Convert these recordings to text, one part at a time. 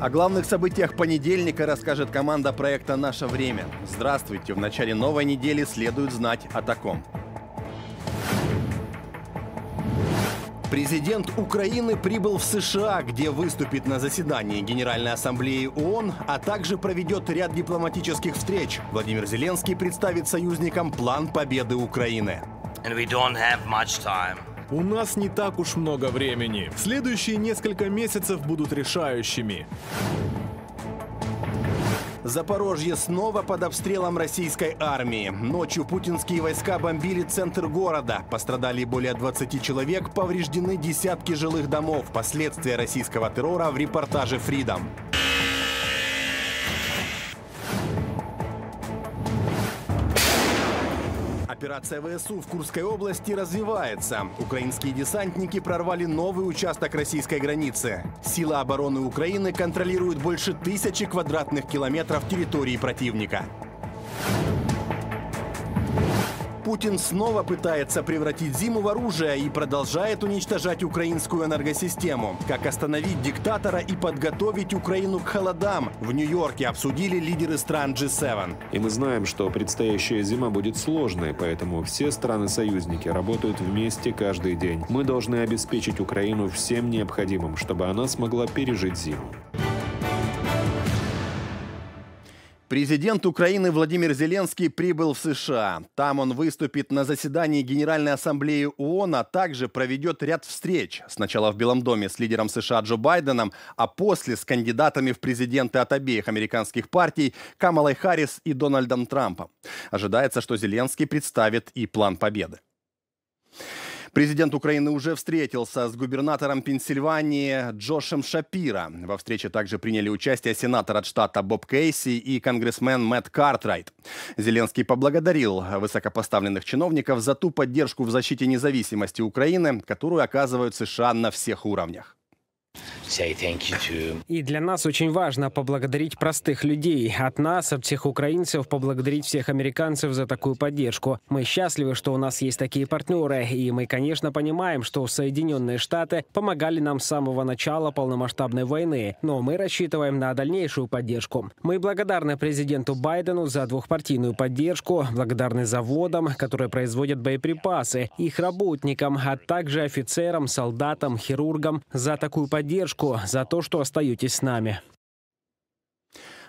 О главных событиях понедельника расскажет команда проекта «Наше время». Здравствуйте! В начале новой недели следует знать о таком. Президент Украины прибыл в США, где выступит на заседании Генеральной Ассамблеи ООН, а также проведет ряд дипломатических встреч. Владимир Зеленский представит союзникам план победы Украины. And we don't have much time. У нас не так уж много времени. Следующие несколько месяцев будут решающими. Запорожье снова под обстрелом российской армии. Ночью путинские войска бомбили центр города. Пострадали более 20 человек, повреждены десятки жилых домов. Последствия российского террора в репортаже «Фридом». Операция ВСУ в Курской области развивается. Украинские десантники прорвали новый участок российской границы. Сила обороны Украины контролируют больше тысячи квадратных километров территории противника. Путин снова пытается превратить зиму в оружие и продолжает уничтожать украинскую энергосистему. Как остановить диктатора и подготовить Украину к холодам, в Нью-Йорке обсудили лидеры стран G7. И мы знаем, что предстоящая зима будет сложной, поэтому все страны-союзники работают вместе каждый день. Мы должны обеспечить Украину всем необходимым, чтобы она смогла пережить зиму. Президент Украины Владимир Зеленский прибыл в США. Там он выступит на заседании Генеральной Ассамблеи ООН, а также проведет ряд встреч. Сначала в Белом доме с лидером США Джо Байденом, а после с кандидатами в президенты от обеих американских партий Камалой Харрис и Дональдом Трампом. Ожидается, что Зеленский представит и план победы. Президент Украины уже встретился с губернатором Пенсильвании Джошем Шапира. Во встрече также приняли участие сенатор от штата Боб Кейси и конгрессмен Мэтт Картрайт. Зеленский поблагодарил высокопоставленных чиновников за ту поддержку в защите независимости Украины, которую оказывают США на всех уровнях. И для нас очень важно поблагодарить простых людей. От нас, от всех украинцев, поблагодарить всех американцев за такую поддержку. Мы счастливы, что у нас есть такие партнеры. И мы, конечно, понимаем, что Соединенные Штаты помогали нам с самого начала полномасштабной войны. Но мы рассчитываем на дальнейшую поддержку. Мы благодарны президенту Байдену за двухпартийную поддержку, благодарны заводам, которые производят боеприпасы, их работникам, а также офицерам, солдатам, хирургам за такую поддержку поддержку, за то, что остаетесь с нами.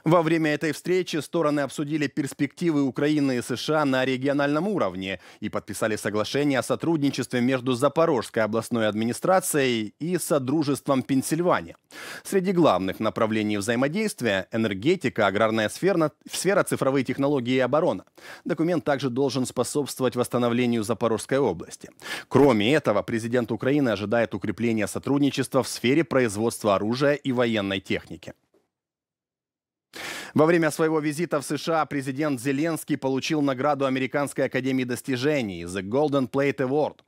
Во время этой встречи стороны обсудили перспективы Украины и США на региональном уровне и подписали соглашение о сотрудничестве между Запорожской областной администрацией и Содружеством Пенсильвания. Среди главных направлений взаимодействия – энергетика, аграрная сфера, сфера цифровые технологии и оборона. Документ также должен способствовать восстановлению Запорожской области. Кроме этого, президент Украины ожидает укрепления сотрудничества в сфере производства оружия и военной техники. Во время своего визита в США президент Зеленский получил награду Американской академии достижений The Golden Plate Award.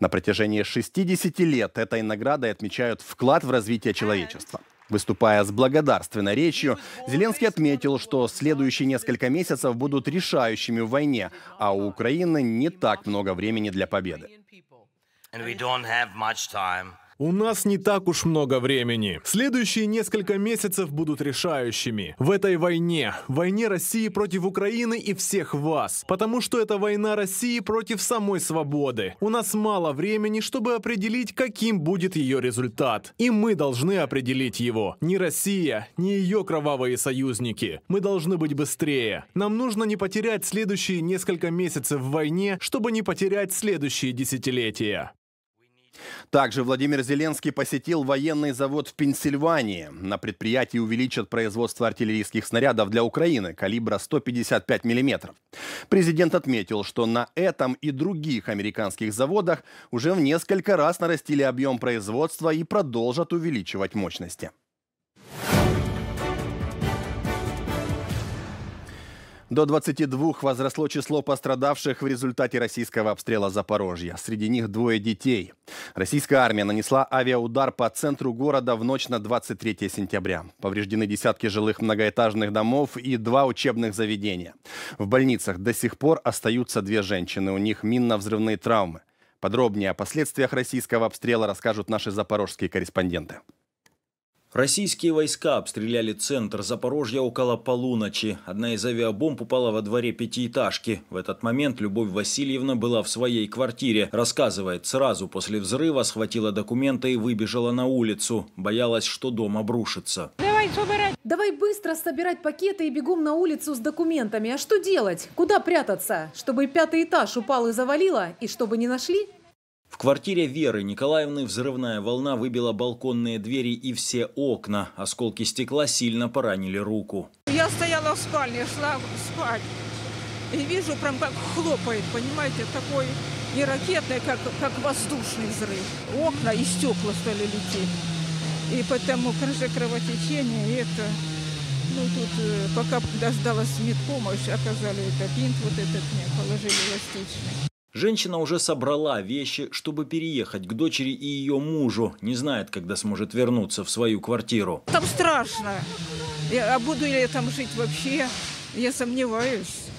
На протяжении 60 лет этой наградой отмечают вклад в развитие человечества. Выступая с благодарственной речью, Зеленский отметил, что следующие несколько месяцев будут решающими в войне, а у Украины не так много времени для победы. And we don't have much time у нас не так уж много времени. Следующие несколько месяцев будут решающими. В этой войне, войне России против Украины и всех вас. Потому что это война России против самой свободы. У нас мало времени, чтобы определить, каким будет ее результат. И мы должны определить его. Не Россия, не ее кровавые союзники. Мы должны быть быстрее. Нам нужно не потерять следующие несколько месяцев в войне, чтобы не потерять следующие десятилетия. Также Владимир Зеленский посетил военный завод в Пенсильвании. На предприятии увеличат производство артиллерийских снарядов для Украины калибра 155 мм. Президент отметил, что на этом и других американских заводах уже в несколько раз нарастили объем производства и продолжат увеличивать мощности. До 22 возросло число пострадавших в результате российского обстрела Запорожья. Среди них двое детей. Российская армия нанесла авиаудар по центру города в ночь на 23 сентября. Повреждены десятки жилых многоэтажных домов и два учебных заведения. В больницах до сих пор остаются две женщины. У них минно-взрывные травмы. Подробнее о последствиях российского обстрела расскажут наши запорожские корреспонденты. Российские войска обстреляли центр Запорожья около полуночи. Одна из авиабомб упала во дворе пятиэтажки. В этот момент Любовь Васильевна была в своей квартире. Рассказывает, сразу после взрыва схватила документы и выбежала на улицу. Боялась, что дом обрушится. Давай собирать. Давай быстро собирать пакеты и бегом на улицу с документами. А что делать? Куда прятаться? Чтобы пятый этаж упал и завалило? И чтобы не нашли? В квартире Веры Николаевны взрывная волна выбила балконные двери и все окна. Осколки стекла сильно поранили руку. Я стояла в спальне, шла спать. И вижу, прям как хлопает, понимаете, такой не ракетный, как, как воздушный взрыв. Окна и стекла стали лететь. И поэтому, крыша кровотечение, и это... Ну, тут э, пока дождалась медпомощь, оказали это бинт вот этот мне, положили эластичный. Женщина уже собрала вещи, чтобы переехать к дочери и ее мужу. Не знает, когда сможет вернуться в свою квартиру. Там страшно. Я, а буду ли я там жить вообще? Я сомневаюсь.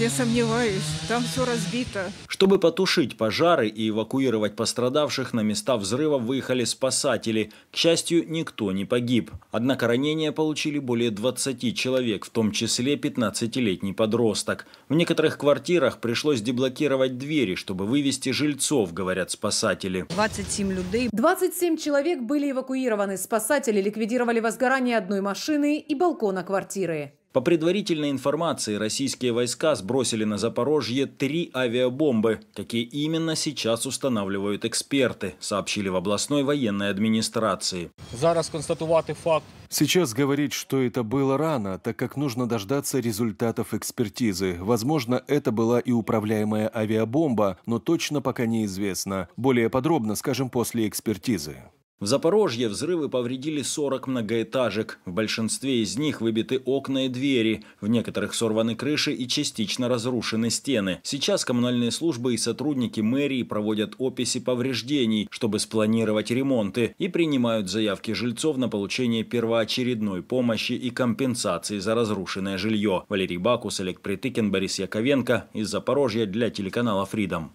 Я сомневаюсь, там все разбито. Чтобы потушить пожары и эвакуировать пострадавших, на места взрыва выехали спасатели. К счастью, никто не погиб. Однако ранения получили более 20 человек, в том числе 15-летний подросток. В некоторых квартирах пришлось деблокировать двери, чтобы вывести жильцов, говорят спасатели. 27 людей. 27 человек были эвакуированы. Спасатели ликвидировали возгорание одной машины и балкона квартиры. По предварительной информации, российские войска сбросили на Запорожье три авиабомбы, какие именно сейчас устанавливают эксперты, сообщили в областной военной администрации. Зараз констатувати факт. Сейчас говорить, что это было рано, так как нужно дождаться результатов экспертизы. Возможно, это была и управляемая авиабомба, но точно пока неизвестно. Более подробно скажем после экспертизы. В Запорожье взрывы повредили 40 многоэтажек, в большинстве из них выбиты окна и двери, в некоторых сорваны крыши и частично разрушены стены. Сейчас коммунальные службы и сотрудники мэрии проводят описи повреждений, чтобы спланировать ремонты, и принимают заявки жильцов на получение первоочередной помощи и компенсации за разрушенное жилье. Валерий Бакус, Олег Притыкин, Борис Яковенко из Запорожья для телеканала Freedom.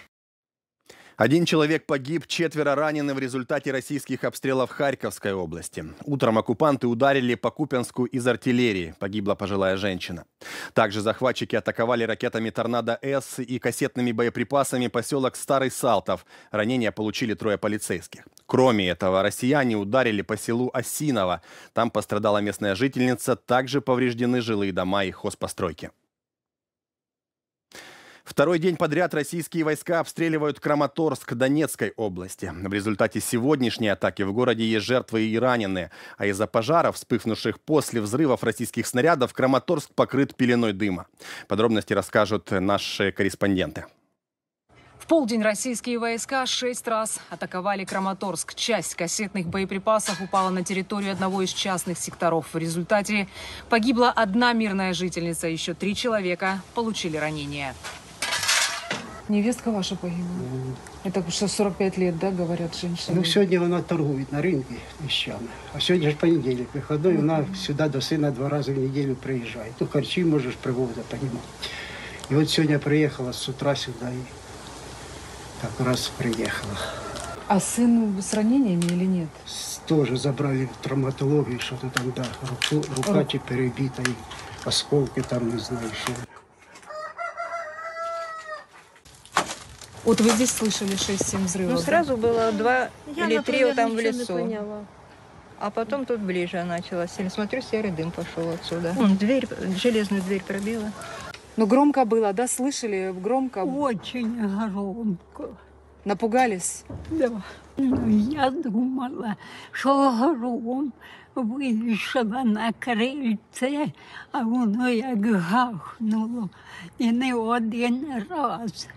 Один человек погиб, четверо ранены в результате российских обстрелов Харьковской области. Утром оккупанты ударили по Купенску из артиллерии. Погибла пожилая женщина. Также захватчики атаковали ракетами «Торнадо-С» и кассетными боеприпасами поселок Старый Салтов. Ранения получили трое полицейских. Кроме этого, россияне ударили по селу Осиново. Там пострадала местная жительница. Также повреждены жилые дома и хозпостройки. Второй день подряд российские войска обстреливают Краматорск Донецкой области. В результате сегодняшней атаки в городе есть жертвы и раненые. А из-за пожаров, вспыхнувших после взрывов российских снарядов, Краматорск покрыт пеленой дыма. Подробности расскажут наши корреспонденты. В полдень российские войска шесть раз атаковали Краматорск. Часть кассетных боеприпасов упала на территорию одного из частных секторов. В результате погибла одна мирная жительница, еще три человека получили ранения. Невестка ваша погибла? Mm. Это что 45 лет, да, говорят женщины? Ну, сегодня она торгует на рынке вещами. А сегодня же понедельник выходной, mm -hmm. она сюда до сына два раза в неделю приезжает. Ну, харчи можешь привозить, понимать. И вот сегодня приехала с утра сюда и как раз приехала. А сын с ранениями или нет? Тоже забрали в травматологию, что-то там, да, руку, рука теперь перебита, и осколки там, не знаю, что. Вот вы здесь слышали 6-7 взрывов? Ну, сразу было два Я, или три вот там в лесу. А потом тут ближе начала сильно. Смотрю, серый дым пошел отсюда. Вон дверь, железную дверь пробила. Ну, громко было, да? Слышали громко? Очень громко. Напугались? Да. Ну, я думала, что гром вийшла на крыльце, а воно як гахнуло. и не один раз.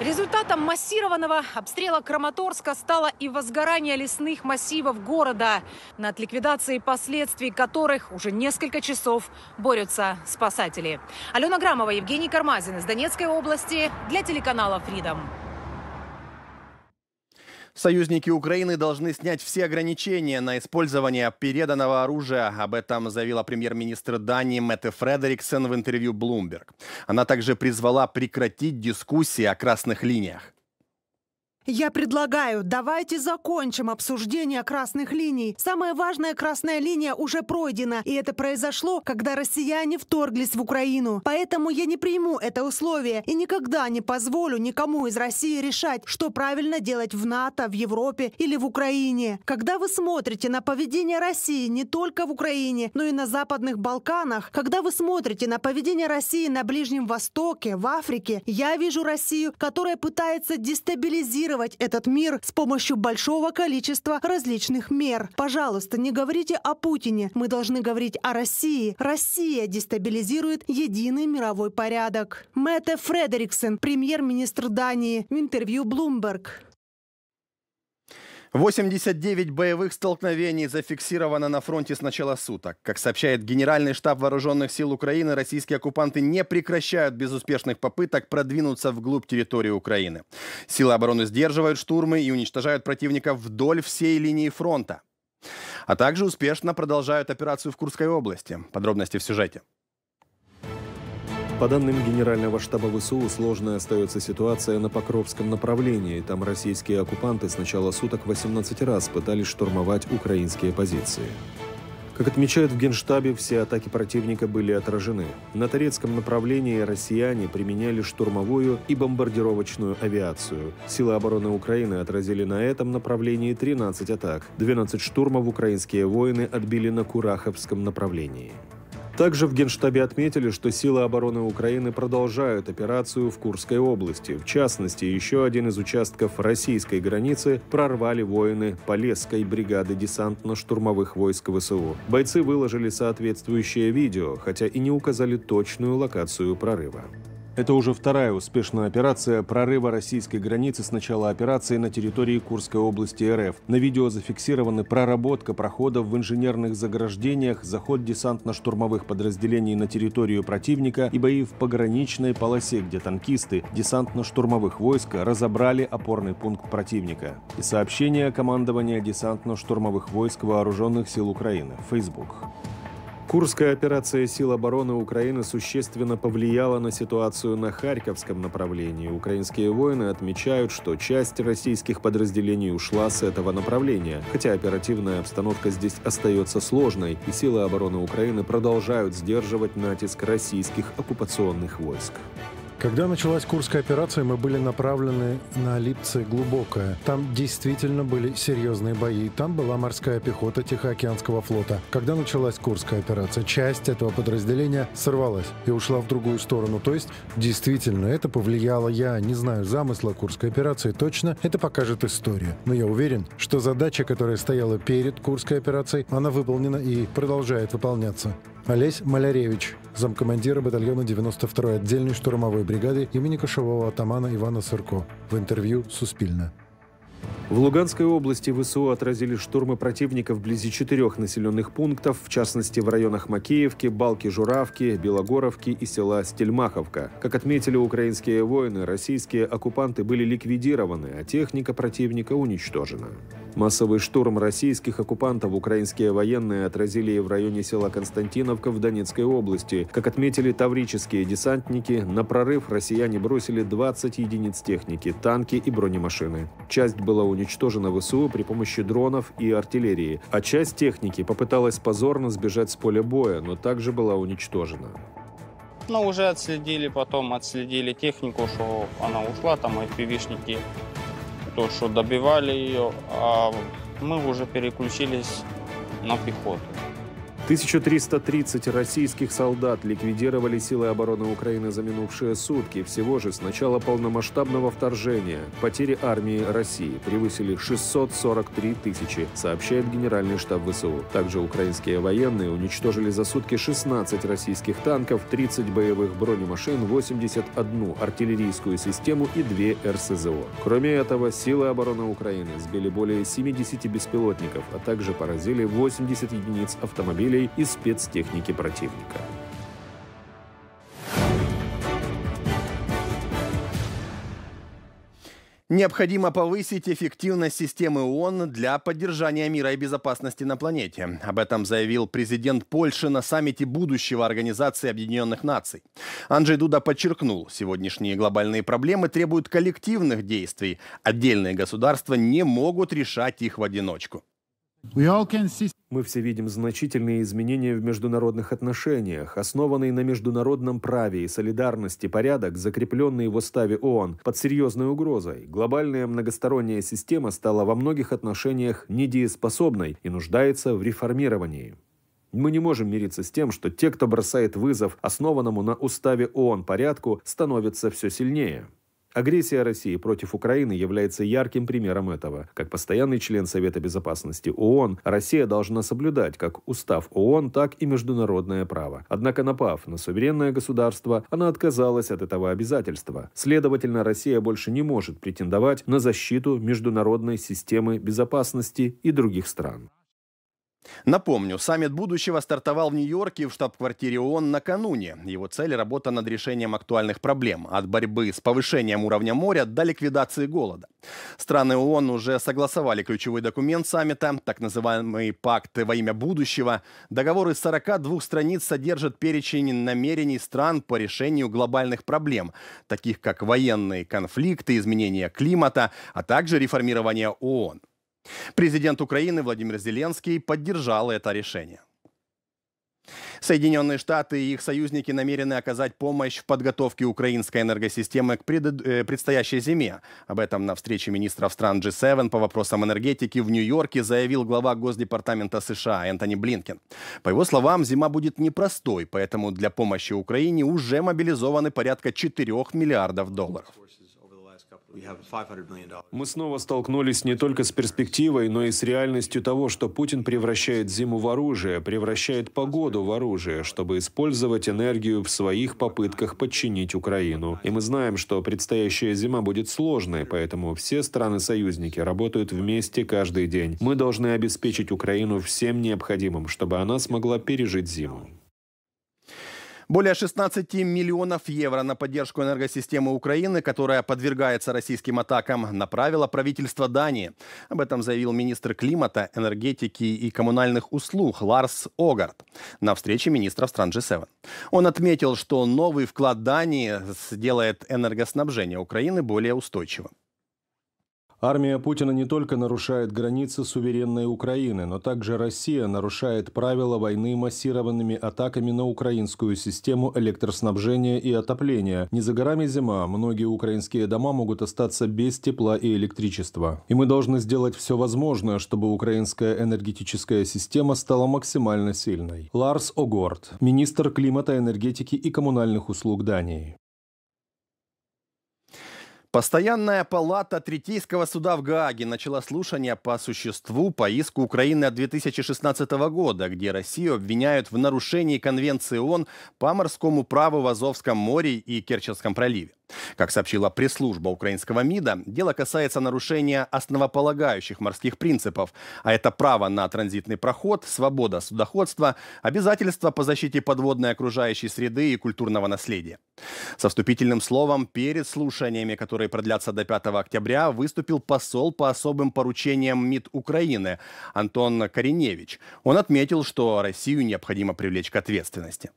Результатом массированного обстрела Краматорска стало и возгорание лесных массивов города, над ликвидацией последствий которых уже несколько часов борются спасатели. Алена Грамова, Евгений Кармазин из Донецкой области для телеканала Freedom. Союзники Украины должны снять все ограничения на использование переданного оружия. Об этом заявила премьер-министр Дании Мэтте Фредериксен в интервью Bloomberg. Она также призвала прекратить дискуссии о красных линиях. Я предлагаю, давайте закончим обсуждение красных линий. Самая важная красная линия уже пройдена, и это произошло, когда россияне вторглись в Украину. Поэтому я не приму это условие и никогда не позволю никому из России решать, что правильно делать в НАТО, в Европе или в Украине. Когда вы смотрите на поведение России не только в Украине, но и на Западных Балканах, когда вы смотрите на поведение России на Ближнем Востоке, в Африке, я вижу Россию, которая пытается дестабилизировать контролировать этот мир с помощью большого количества различных мер. Пожалуйста, не говорите о Путине. Мы должны говорить о России. Россия дестабилизирует единый мировой порядок. Мэтт Фредериксен, премьер-министр Дании, в интервью Bloomberg. 89 боевых столкновений зафиксировано на фронте с начала суток. Как сообщает Генеральный штаб Вооруженных сил Украины, российские оккупанты не прекращают безуспешных попыток продвинуться вглубь территории Украины. Силы обороны сдерживают штурмы и уничтожают противника вдоль всей линии фронта. А также успешно продолжают операцию в Курской области. Подробности в сюжете. По данным Генерального штаба ВСУ, сложная остается ситуация на Покровском направлении. Там российские оккупанты с начала суток 18 раз пытались штурмовать украинские позиции. Как отмечают в Генштабе, все атаки противника были отражены. На Торецком направлении россияне применяли штурмовую и бомбардировочную авиацию. Силы обороны Украины отразили на этом направлении 13 атак. 12 штурмов украинские воины отбили на Кураховском направлении. Также в Генштабе отметили, что силы обороны Украины продолжают операцию в Курской области. В частности, еще один из участков российской границы прорвали воины Полесской бригады десантно-штурмовых войск ВСУ. Бойцы выложили соответствующее видео, хотя и не указали точную локацию прорыва. Это уже вторая успешная операция прорыва российской границы с начала операции на территории Курской области РФ. На видео зафиксированы проработка проходов в инженерных заграждениях, заход десантно-штурмовых подразделений на территорию противника и бои в пограничной полосе, где танкисты десантно-штурмовых войск разобрали опорный пункт противника. И сообщение командования десантно-штурмовых войск Вооруженных сил Украины. Facebook. Курская операция сил обороны Украины существенно повлияла на ситуацию на Харьковском направлении. Украинские воины отмечают, что часть российских подразделений ушла с этого направления. Хотя оперативная обстановка здесь остается сложной, и силы обороны Украины продолжают сдерживать натиск российских оккупационных войск. Когда началась Курская операция, мы были направлены на Липцы глубокое. Там действительно были серьезные бои. Там была морская пехота Тихоокеанского флота. Когда началась Курская операция, часть этого подразделения сорвалась и ушла в другую сторону. То есть, действительно, это повлияло, я не знаю замысла Курской операции точно, это покажет история. Но я уверен, что задача, которая стояла перед Курской операцией, она выполнена и продолжает выполняться. Олесь Маляревич, замкомандира батальона 92-й отдельной штурмовой бригады имени кошевого атамана Ивана Сырко, в интервью «Суспильно». В Луганской области ВСУ отразили штурмы противника вблизи четырех населенных пунктов, в частности в районах Макеевки, Балки-Журавки, Белогоровки и села Стельмаховка. Как отметили украинские воины, российские оккупанты были ликвидированы, а техника противника уничтожена. Массовый штурм российских оккупантов украинские военные отразили и в районе села Константиновка в Донецкой области. Как отметили таврические десантники, на прорыв россияне бросили 20 единиц техники, танки и бронемашины. Часть была уничтожена ВСУ при помощи дронов и артиллерии, а часть техники попыталась позорно сбежать с поля боя, но также была уничтожена. Ну, уже отследили потом, отследили технику, что она ушла, там и пивишники то, что добивали ее, а мы уже переключились на пехоту. 1330 российских солдат ликвидировали силы обороны Украины за минувшие сутки. Всего же с начала полномасштабного вторжения потери армии России превысили 643 тысячи, сообщает Генеральный штаб ВСУ. Также украинские военные уничтожили за сутки 16 российских танков, 30 боевых бронемашин, 81 артиллерийскую систему и 2 РСЗО. Кроме этого, силы обороны Украины сбили более 70 беспилотников, а также поразили 80 единиц автомобилей двигателей и спецтехники противника. Необходимо повысить эффективность системы ООН для поддержания мира и безопасности на планете. Об этом заявил президент Польши на саммите будущего Организации Объединенных Наций. Анджей Дуда подчеркнул, сегодняшние глобальные проблемы требуют коллективных действий. Отдельные государства не могут решать их в одиночку мы все видим значительные изменения в международных отношениях, основанные на международном праве и солидарности порядок, закрепленный в уставе ООН, под серьезной угрозой. Глобальная многосторонняя система стала во многих отношениях недееспособной и нуждается в реформировании. Мы не можем мириться с тем, что те, кто бросает вызов основанному на уставе ООН порядку, становятся все сильнее. Агрессия России против Украины является ярким примером этого. Как постоянный член Совета Безопасности ООН, Россия должна соблюдать как устав ООН, так и международное право. Однако, напав на суверенное государство, она отказалась от этого обязательства. Следовательно, Россия больше не может претендовать на защиту международной системы безопасности и других стран. Напомню, саммит будущего стартовал в Нью-Йорке в штаб-квартире ООН накануне. Его цель – работа над решением актуальных проблем – от борьбы с повышением уровня моря до ликвидации голода. Страны ООН уже согласовали ключевой документ саммита, так называемый «Пакт во имя будущего». Договор из 42 страниц содержит перечень намерений стран по решению глобальных проблем, таких как военные конфликты, изменение климата, а также реформирование ООН. Президент Украины Владимир Зеленский поддержал это решение. Соединенные Штаты и их союзники намерены оказать помощь в подготовке украинской энергосистемы к э, предстоящей зиме. Об этом на встрече министров стран G7 по вопросам энергетики в Нью-Йорке заявил глава Госдепартамента США Энтони Блинкен. По его словам, зима будет непростой, поэтому для помощи Украине уже мобилизованы порядка 4 миллиардов долларов. Мы снова столкнулись не только с перспективой, но и с реальностью того, что Путин превращает зиму в оружие, превращает погоду в оружие, чтобы использовать энергию в своих попытках подчинить Украину. И мы знаем, что предстоящая зима будет сложной, поэтому все страны-союзники работают вместе каждый день. Мы должны обеспечить Украину всем необходимым, чтобы она смогла пережить зиму. Более 16 миллионов евро на поддержку энергосистемы Украины, которая подвергается российским атакам, направило правительство Дании. Об этом заявил министр климата, энергетики и коммунальных услуг Ларс Огард на встрече министров стран G7. Он отметил, что новый вклад Дании сделает энергоснабжение Украины более устойчивым. Армия Путина не только нарушает границы суверенной Украины, но также Россия нарушает правила войны массированными атаками на украинскую систему электроснабжения и отопления. Не за горами зима, многие украинские дома могут остаться без тепла и электричества. И мы должны сделать все возможное, чтобы украинская энергетическая система стала максимально сильной. Ларс Огорт, министр климата, энергетики и коммунальных услуг Дании. Постоянная палата Третейского суда в Гааге начала слушание по существу по иску Украины от 2016 года, где Россию обвиняют в нарушении Конвенции ООН по морскому праву в Азовском море и Керченском проливе. Как сообщила пресс-служба украинского МИДа, дело касается нарушения основополагающих морских принципов, а это право на транзитный проход, свобода судоходства, обязательства по защите подводной окружающей среды и культурного наследия. Со вступительным словом перед слушаниями, которые продлятся до 5 октября, выступил посол по особым поручениям МИД Украины Антон Кореневич. Он отметил, что Россию необходимо привлечь к ответственности.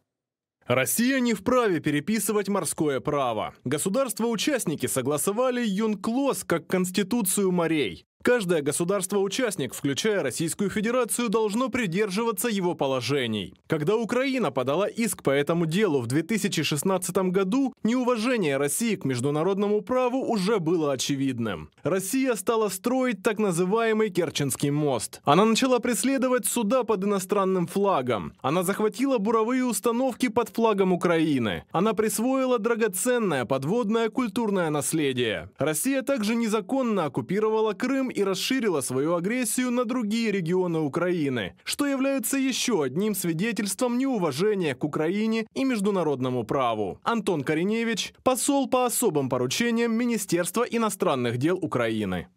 Россия не вправе переписывать морское право. Государства-участники согласовали Юнклос как Конституцию морей. Каждое государство-участник, включая Российскую Федерацию, должно придерживаться его положений. Когда Украина подала иск по этому делу в 2016 году, неуважение России к международному праву уже было очевидным. Россия стала строить так называемый Керченский мост. Она начала преследовать суда под иностранным флагом. Она захватила буровые установки под флагом Украины. Она присвоила драгоценное подводное культурное наследие. Россия также незаконно оккупировала Крым тем и расширила свою агрессию на другие регионы Украины, что является еще одним свидетельством неуважения к Украине и международному праву. Антон Кореневич, посол по особым поручениям Министерства иностранных дел Украины.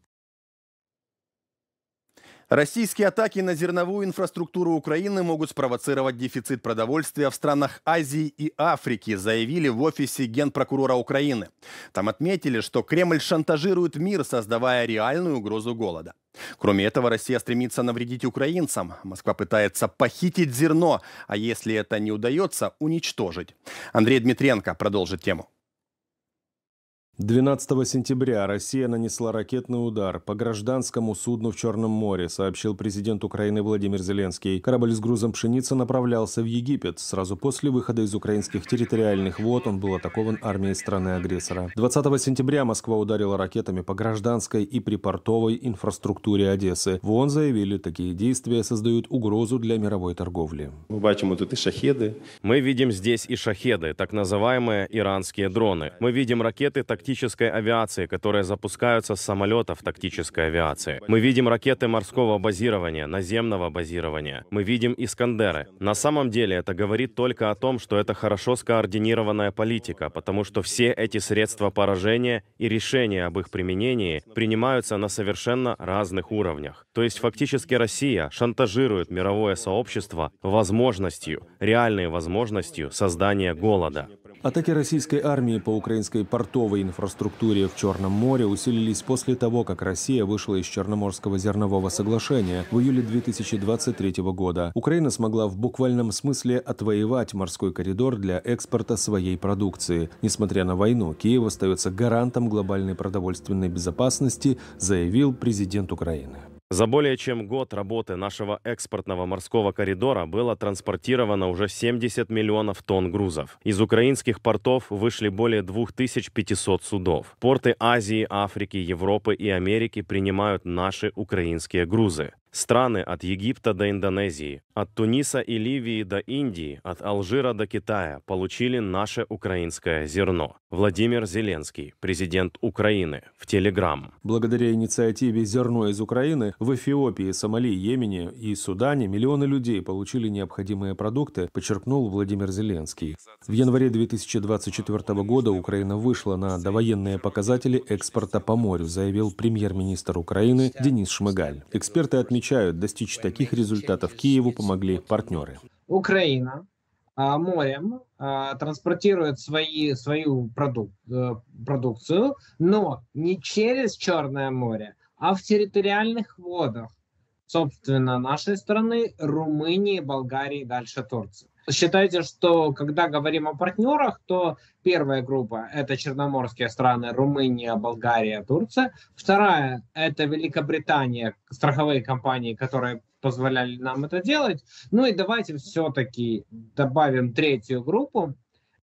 Российские атаки на зерновую инфраструктуру Украины могут спровоцировать дефицит продовольствия в странах Азии и Африки, заявили в офисе генпрокурора Украины. Там отметили, что Кремль шантажирует мир, создавая реальную угрозу голода. Кроме этого, Россия стремится навредить украинцам. Москва пытается похитить зерно, а если это не удается, уничтожить. Андрей Дмитренко продолжит тему. 12 сентября Россия нанесла ракетный удар по гражданскому судну в Черном море, сообщил президент Украины Владимир Зеленский. Корабль с грузом пшеницы направлялся в Египет. Сразу после выхода из украинских территориальных вод он был атакован армией страны-агрессора. 20 сентября Москва ударила ракетами по гражданской и припортовой инфраструктуре Одессы. В ООН заявили, такие действия создают угрозу для мировой торговли. Мы бачим тут и шахеды. Мы видим здесь и шахеды, так называемые иранские дроны. Мы видим ракеты тактические тактической авиации, которые запускаются с самолетов тактической авиации. Мы видим ракеты морского базирования, наземного базирования. Мы видим «Искандеры». На самом деле это говорит только о том, что это хорошо скоординированная политика, потому что все эти средства поражения и решения об их применении принимаются на совершенно разных уровнях. То есть фактически Россия шантажирует мировое сообщество возможностью, реальной возможностью создания голода. Атаки российской армии по украинской портовой инфраструктуре в Черном море усилились после того, как Россия вышла из Черноморского зернового соглашения в июле 2023 года. Украина смогла в буквальном смысле отвоевать морской коридор для экспорта своей продукции. Несмотря на войну, Киев остается гарантом глобальной продовольственной безопасности, заявил президент Украины. За более чем год работы нашего экспортного морского коридора было транспортировано уже 70 миллионов тонн грузов. Из украинских портов вышли более 2500 судов. Порты Азии, Африки, Европы и Америки принимают наши украинские грузы. Страны от Египта до Индонезии, от Туниса и Ливии до Индии, от Алжира до Китая получили наше украинское зерно. Владимир Зеленский, президент Украины, в Телеграм. Благодаря инициативе «Зерно из Украины» в Эфиопии, Сомали, Йемене и Судане миллионы людей получили необходимые продукты, подчеркнул Владимир Зеленский. В январе 2024 года Украина вышла на довоенные показатели экспорта по морю, заявил премьер-министр Украины Денис Шмыгаль. Эксперты отмечают, отмечают, достичь таких результатов Киеву помогли партнеры. Украина а, морем а, транспортирует свои, свою продук, э, продукцию, но не через Черное море, а в территориальных водах, собственно, нашей страны, Румынии, Болгарии, дальше Турции. Считайте, что когда говорим о партнерах, то первая группа – это черноморские страны Румыния, Болгария, Турция. Вторая – это Великобритания, страховые компании, которые позволяли нам это делать. Ну и давайте все-таки добавим третью группу.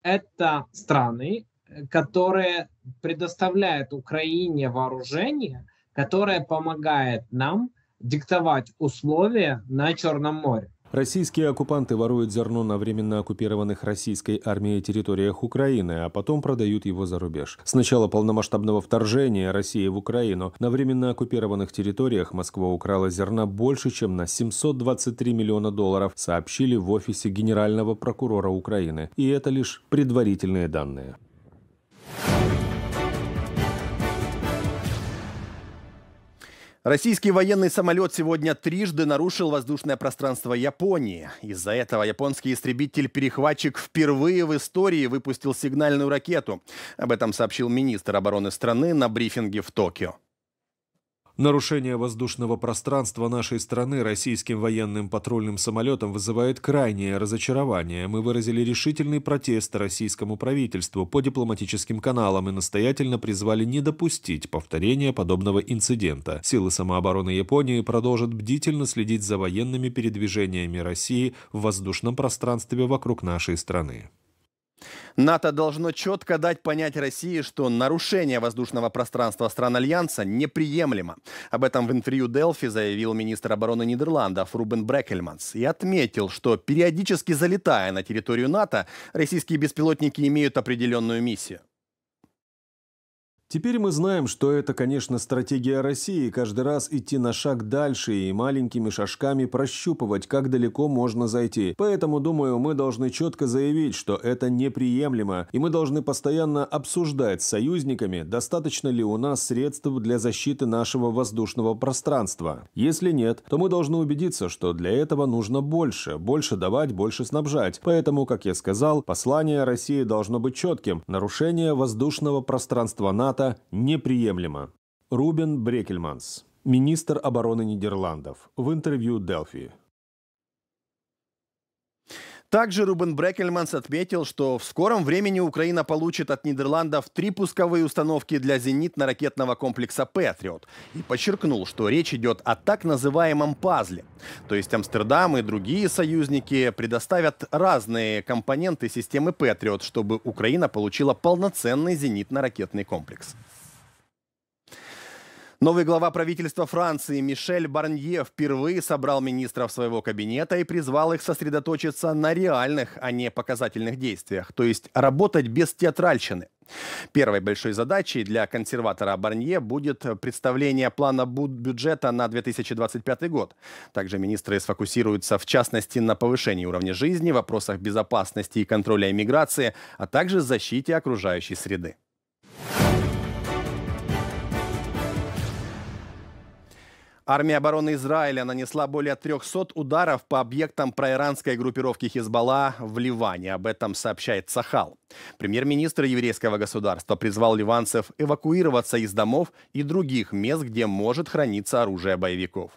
Это страны, которые предоставляют Украине вооружение, которое помогает нам диктовать условия на Черном море. Российские оккупанты воруют зерно на временно оккупированных российской армией территориях Украины, а потом продают его за рубеж. С начала полномасштабного вторжения России в Украину на временно оккупированных территориях Москва украла зерна больше, чем на 723 миллиона долларов, сообщили в офисе генерального прокурора Украины. И это лишь предварительные данные. Российский военный самолет сегодня трижды нарушил воздушное пространство Японии. Из-за этого японский истребитель-перехватчик впервые в истории выпустил сигнальную ракету. Об этом сообщил министр обороны страны на брифинге в Токио. Нарушение воздушного пространства нашей страны российским военным патрульным самолетом вызывает крайнее разочарование. Мы выразили решительный протест российскому правительству по дипломатическим каналам и настоятельно призвали не допустить повторения подобного инцидента. Силы самообороны Японии продолжат бдительно следить за военными передвижениями России в воздушном пространстве вокруг нашей страны. НАТО должно четко дать понять России, что нарушение воздушного пространства стран Альянса неприемлемо. Об этом в интервью Делфи заявил министр обороны Нидерландов Рубен Брекельманс и отметил, что периодически залетая на территорию НАТО, российские беспилотники имеют определенную миссию. Теперь мы знаем, что это, конечно, стратегия России каждый раз идти на шаг дальше и маленькими шажками прощупывать, как далеко можно зайти. Поэтому, думаю, мы должны четко заявить, что это неприемлемо, и мы должны постоянно обсуждать с союзниками, достаточно ли у нас средств для защиты нашего воздушного пространства. Если нет, то мы должны убедиться, что для этого нужно больше, больше давать, больше снабжать. Поэтому, как я сказал, послание России должно быть четким. Нарушение воздушного пространства НАТО формата неприемлемо. Рубен Брекельманс, министр обороны Нидерландов, в интервью Делфи. Также Рубен Брекельманс отметил, что в скором времени Украина получит от Нидерландов три пусковые установки для зенитно-ракетного комплекса «Патриот» и подчеркнул, что речь идет о так называемом «пазле». То есть Амстердам и другие союзники предоставят разные компоненты системы «Патриот», чтобы Украина получила полноценный зенитно-ракетный комплекс. Новый глава правительства Франции Мишель Барнье впервые собрал министров своего кабинета и призвал их сосредоточиться на реальных, а не показательных действиях, то есть работать без театральщины. Первой большой задачей для консерватора Барнье будет представление плана бюджета на 2025 год. Также министры сфокусируются в частности на повышении уровня жизни, вопросах безопасности и контроля иммиграции, а также защите окружающей среды. Армия обороны Израиля нанесла более 300 ударов по объектам проиранской группировки Хизбалла в Ливане. Об этом сообщает Сахал. Премьер-министр еврейского государства призвал ливанцев эвакуироваться из домов и других мест, где может храниться оружие боевиков.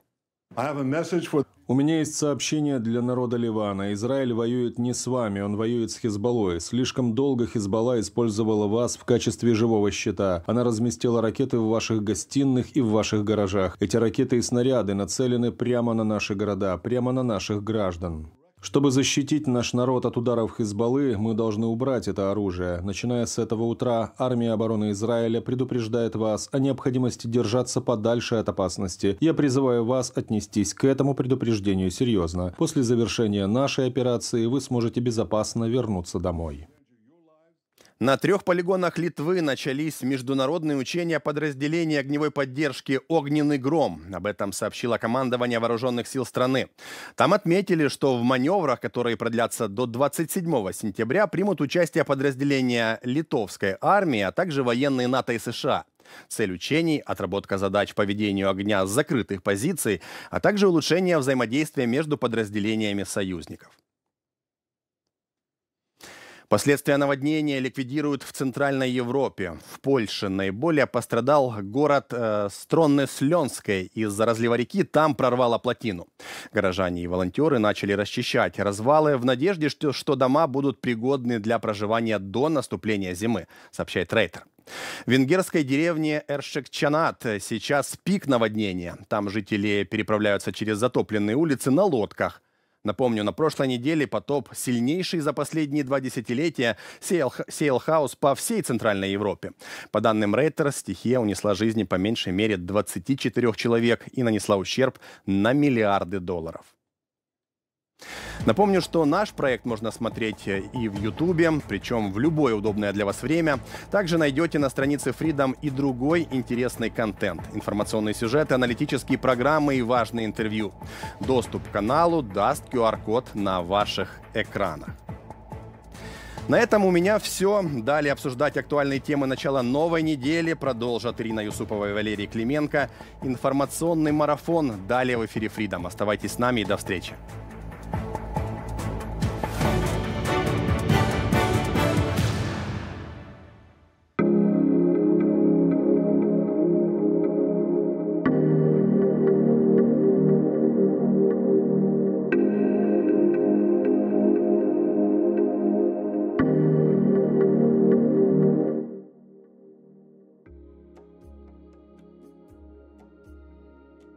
У меня есть сообщение для народа Ливана. Израиль воюет не с вами, он воюет с Хизбаллой. Слишком долго Хизбалла использовала вас в качестве живого щита. Она разместила ракеты в ваших гостиных и в ваших гаражах. Эти ракеты и снаряды нацелены прямо на наши города, прямо на наших граждан. Чтобы защитить наш народ от ударов Хизбаллы, мы должны убрать это оружие. Начиная с этого утра, армия обороны Израиля предупреждает вас о необходимости держаться подальше от опасности. Я призываю вас отнестись к этому предупреждению серьезно. После завершения нашей операции вы сможете безопасно вернуться домой. На трех полигонах Литвы начались международные учения подразделения огневой поддержки «Огненный гром». Об этом сообщило командование вооруженных сил страны. Там отметили, что в маневрах, которые продлятся до 27 сентября, примут участие подразделения литовской армии, а также военные НАТО и США. Цель учений – отработка задач по ведению огня с закрытых позиций, а также улучшение взаимодействия между подразделениями союзников. Последствия наводнения ликвидируют в Центральной Европе. В Польше наиболее пострадал город э, Стронны-Сленской. Из-за разлива реки там прорвало плотину. Горожане и волонтеры начали расчищать развалы в надежде, что, что дома будут пригодны для проживания до наступления зимы, сообщает Рейтер. В венгерской деревне Эршекчанат сейчас пик наводнения. Там жители переправляются через затопленные улицы на лодках – Напомню, на прошлой неделе потоп, сильнейший за последние два десятилетия, сеял, сеял хаос по всей Центральной Европе. По данным Reuters, стихия унесла жизни по меньшей мере 24 человек и нанесла ущерб на миллиарды долларов. Напомню, что наш проект можно смотреть э, и в Ютубе, причем в любое удобное для вас время. Также найдете на странице Freedom и другой интересный контент. Информационные сюжеты, аналитические программы и важные интервью. Доступ к каналу даст QR-код на ваших экранах. На этом у меня все. Далее обсуждать актуальные темы начала новой недели продолжат Ирина Юсупова и Валерий Клименко. Информационный марафон далее в эфире Freedom. Оставайтесь с нами и до встречи.